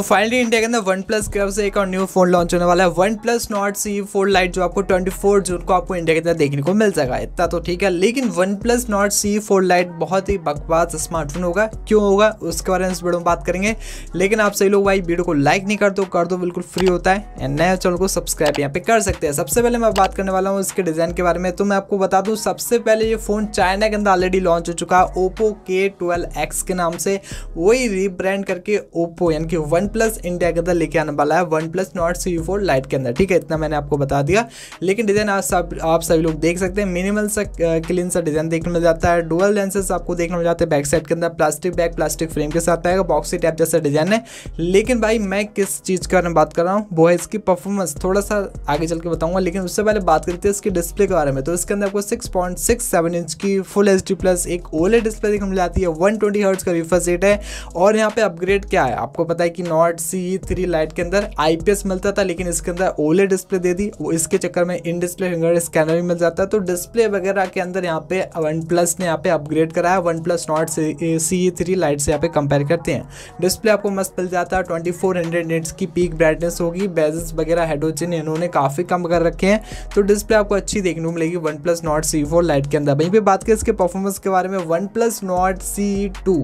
तो finally India के अंदर वन प्लस की तरफ से एक और न्यू फोन लॉन्च होने वाला है one plus Nord C four lite जो आपको 24 जून को आपको इंडिया के अंदर देखने को मिल जाएगा इतना तो ठीक है लेकिन one plus Nord C four lite बहुत ही बकवास स्मार्टफोन होगा क्यों होगा उसके बारे में इस वीडियो में बात करेंगे लेकिन आप सही लोग भाई वीडियो को लाइक नहीं कर दो कर दो बिल्कुल फ्री होता है एंड नया चैनल को सब्सक्राइब यहाँ पे कर सकते हैं सबसे पहले मैं बात करने वाला हूँ इसके डिज़ाइन के बारे में तो मैं आपको बता दूँ सबसे पहले ये फ़ोन चाइना के अंदर ऑलरेडी लॉन्च हो चुका है ओप्पो के ट्वेल्व के नाम से वही रीब्रांड करके ओप्पो यानी कि वन प्लस इंडिया के अंदर लेके आने वाला है one plus Nord C U four lite के अंदर ठीक है इतना मैंने आपको बता दिया लेकिन डिज़ाइन आप सब आप सभी लोग देख सकते हैं मिनिमल सा क्लीन सा डिज़ाइन देखने मिल जाता है डुअल लेंसेस आपको देखने मिल जाते हैं बैक साइड के अंदर प्लास्टिक बैक प्लास्टिक फ्रेम के साथ आएगा बॉक्सी टाइप जैसा डिज़ाइन है लेकिन भाई मैं किस चीज़ के बारे बात कर रहा हूँ वो है इसकी परफॉर्मेंस थोड़ा सा आगे चल के बताऊंगा लेकिन उससे पहले बात करते हैं इसकी डिस्प्ले के बारे में तो इसके अंदर आपको सिक्स इंच की फुल एच प्लस एक ओले डिस्प्ले देखने मिल जाती है वन ट्वेंटी का रिफ्रेश रेट है और यहाँ पे अपग्रेड क्या है आपको पता है कि non Nord C three lite के अंदर आईपीएस मिलता था लेकिन इसके अंदर ओले डिस्प्ले दे दी इसके चक्कर में इन डिस्प्ले फिंगर स्कैनर भी मिल जाता है तो डिस्प्ले वगैरह के अंदर यहाँ पे वन प्लस ने यहाँ पे अपग्रेड कराया one plus Nord C three lite से यहाँ पे कंपेयर करते हैं डिस्प्ले आपको मस्त मिल जाता है ट्वेंटी फोर हंड्रेड नेट्स की पीक ब्राइटनेस होगी बेजेस वगैरह हेडोचिन इन्होंने काफ़ी कम कर रखे हैं तो डिस्प्ले आपको अच्छी देखने को मिलेगी one plus Nord C four lite के अंदर वहीं पर बात करें इसके परफॉर्मेंस के बारे में one plus Nord C two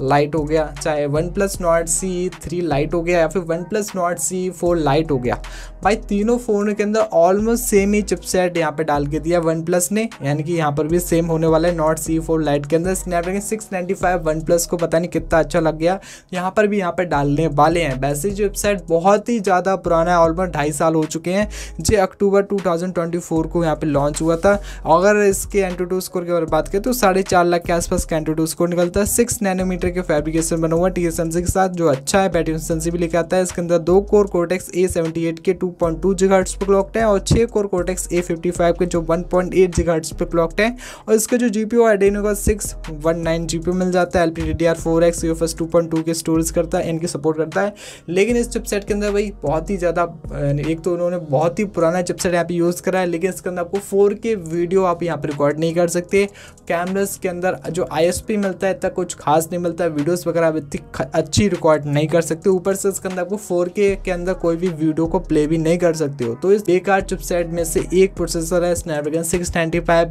lite हो गया चाहे one plus Nord C three lite हो गया या फिर one plus Nord C four lite हो गया भाई तीनों फ़ोन के अंदर ऑलमोस्ट सेम ही चिपसेट यहाँ पे डाल के दिया वन प्लस ने यानी कि यहाँ पर भी सेम होने वाला है नॉट सी फोर लाइट के अंदर Snapdragon six ninety five one plus को पता नहीं कितना अच्छा लग गया यहाँ पर भी यहाँ पर डालने वाले हैं वैसे जो वेबसाइट बहुत ही ज़्यादा पुराना है ऑलमोस्ट ढाई साल हो चुके हैं जो अक्टूबर टू को यहाँ पर लॉन्च हुआ था अगर इसके एंटूटू स्कोर की अगर बात करें तो साढ़े चार लाख के आसपास का एंटूटू स्कोर निकलता है सिक्स नैनोमीटर जनरेटर के फैब्रिकेशन बना हुआ टी एस एम के साथ जो अच्छा है बैटरी एफिशिएंसी भी लेके आता है इसके अंदर दो कोर कोटेक्स ए के two point two giga hertz पर क्लॉक्ट है और छह कोर कोटेक्स ए के जो one point eight giga hertz पर क्लॉक्ट है और इसका जो जी पी ओ एडेनो का six one nine G P मिल जाता है L P D D R four X U S two point two के स्टोरेज करता है इनकी सपोर्ट करता है लेकिन इस चिपसेट के अंदर भाई बहुत ही ज़्यादा एक तो उन्होंने बहुत ही पुराना चिपसेट यहाँ पे यूज़ करा है लेकिन इसके अंदर आपको फोर के वीडियो आप यहाँ पर रिकॉर्ड नहीं कर सकते कैमराज के अंदर जो आई एस पी मिलता है इतना कुछ खास नहीं मिलता होता है वीडियोस वगैरह आप इतनी अच्छी रिकॉर्ड नहीं कर सकते ऊपर से उसके अंदर आपको फोर के अंदर कोई भी वीडियो को प्ले भी नहीं कर सकते हो तो इस बेकार चिपसेट में से एक प्रोसेसर है स्नैपड्रैगन सिक्स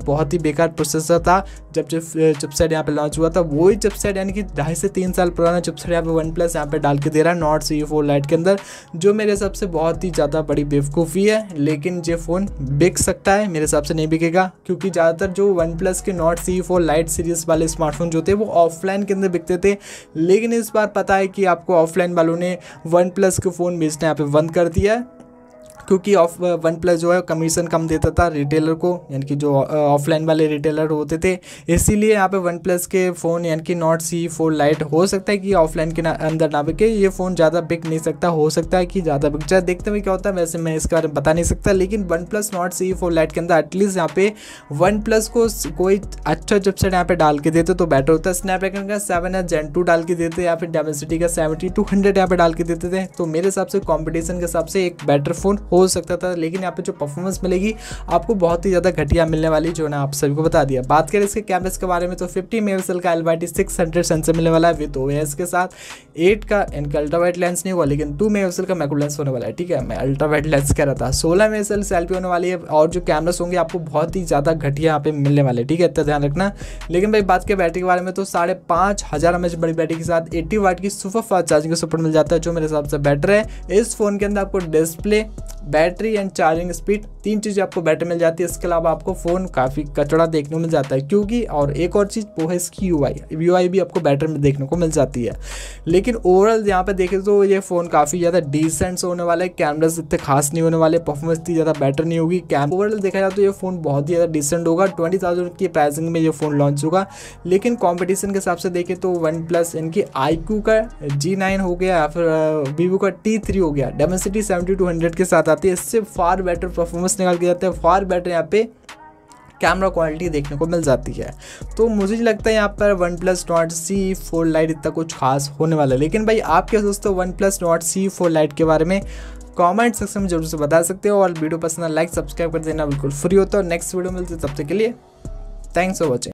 बहुत ही बेकार प्रोसेसर था जब चिपसेट यहाँ पे लॉन्च हुआ था वही चिपसेट यानी कि ढाई से तीन साल पुराना चिपसेट यहाँ पे वन प्लस यहाँ पे डाल के दे रहा है नॉट सी फोर लाइट के अंदर जो मेरे हिसाब से बहुत ही ज़्यादा बड़ी बेवकूफ़ी है लेकिन ये फ़ोन बिक सकता है मेरे हिसाब से नहीं बिकेगा क्योंकि ज़्यादातर जो वन प्लस के Nord C four lite series वाले स्मार्टफोन जो थे वो ऑफलाइन के अंदर बिकते सकते थे लेकिन इस बार पता है कि आपको ऑफलाइन वालों ने वन प्लस के फ़ोन बेचना यहाँ पे बंद कर दिया है क्योंकि ऑफ वन प्लस जो है कमीशन कम देता था रिटेलर को यानी कि जो ऑफलाइन uh, वाले रिटेलर होते थे इसीलिए यहाँ पे वन प्लस के फ़ोन यानी कि नॉट सी फोर लाइट हो सकता है कि ऑफलाइन के ना, अंदर ना बिके ये फ़ोन ज़्यादा बिक नहीं सकता हो सकता है कि ज़्यादा बिक जाए देखते हुए क्या होता है वैसे मैं इसके बारे में बता नहीं सकता लेकिन one plus Nord C four lite के अंदर एटलीस्ट यहाँ पे वन प्लस को कोई अच्छा चिपसेट यहाँ पे डाल के देते तो बेटर होता है स्नैपड्रैगन का सेवन या जेन टू डाल के देते या फिर डेमेसिटी का सेवेंटी टू हंड्रेड यहाँ पे डाल के देते थे तो मेरे हिसाब से कॉम्पिटिशन के हिसाब से एक बेटर फ़ोन हो सकता था लेकिन यहाँ पे जो परफॉर्मेंस मिलेगी आपको बहुत ही ज़्यादा घटिया मिलने वाली जो ना आप सभी को बता दिया बात करें इसके कैमरेज के बारे में तो फिफ्टी मेगा पिक्सल का L Y T six hundred sensor मिलने वाला है विद ओ के साथ एट का इनका अल्ट्रा वाइट लेंस नहीं होगा लेकिन टू मेगा पिक्सल का मैक्रो लेंस होने वाला है ठीक है मैं अल्ट्रा वाइट लेंस कह रहा था सोलह मेगा पिक्सल सेल्फी होने वाली है और जो कैमरास होंगे आपको बहुत ही ज़्यादा घटिया यहाँ पे मिलने वाले ठीक है इतना ध्यान रखना लेकिन भाई बात करें बैटरी के बारे में तो साढ़े पाँच हज़ार एम बड़ी बैटरी के साथ एट्टी वाट की सुपर फास्ट चार्जिंग का सपोर्ट मिल जाता है जो मेरे हिसाब से बेटर है इस फ़ोन के अंदर आपको display battery and charging speed तीन चीज़ें आपको बैटरी मिल जाती है इसके अलावा आपको फ़ोन काफ़ी कचड़ा देखने को मिल जाता है क्योंकि और एक और चीज़ वो है इसकी यू आई आई भी आपको बैटरी में देखने को मिल जाती है लेकिन ओवरऑल यहाँ पर देखें तो ये फ़ोन काफ़ी ज़्यादा डिसेंट होने वाला है कैमराज इतने खास नहीं होने वाले परफॉर्मेंस इतनी ज़्यादा बेटर नहीं होगी कैम ओवरऑल देखा जाए तो ये फ़ोन बहुत ही ज़्यादा डिसेंट होगा ट्वेंटी थाउजेंड की प्राइसिंग में ये फ़ोन लॉन्च होगा लेकिन कॉम्पिटिशन के हिसाब से देखें तो वन प्लस इनकी आई का जी नाइन हो गया या फिर वीवो का टी थ्री हो गया डेमेसिटी सेवेंटी टू हंड्रेड के साथ जाती है इससे फार बेटर परफॉर्मेंस निकाल के जाते हैं फार बेटर यहाँ पे कैमरा क्वालिटी देखने को मिल जाती है तो मुझे लगता है यहाँ पर one plus Nord C four lite इतना कुछ खास होने वाला है लेकिन भाई आप क्या सोचते हो one plus Nord C four lite के बारे में कमेंट सेक्शन में जरूर से बता सकते हो और वीडियो पसंद है लाइक सब्सक्राइब कर देना बिल्कुल फ्री होता है नेक्स्ट वीडियो मिलते तब तक के लिए थैंक्स फॉर वॉचिंग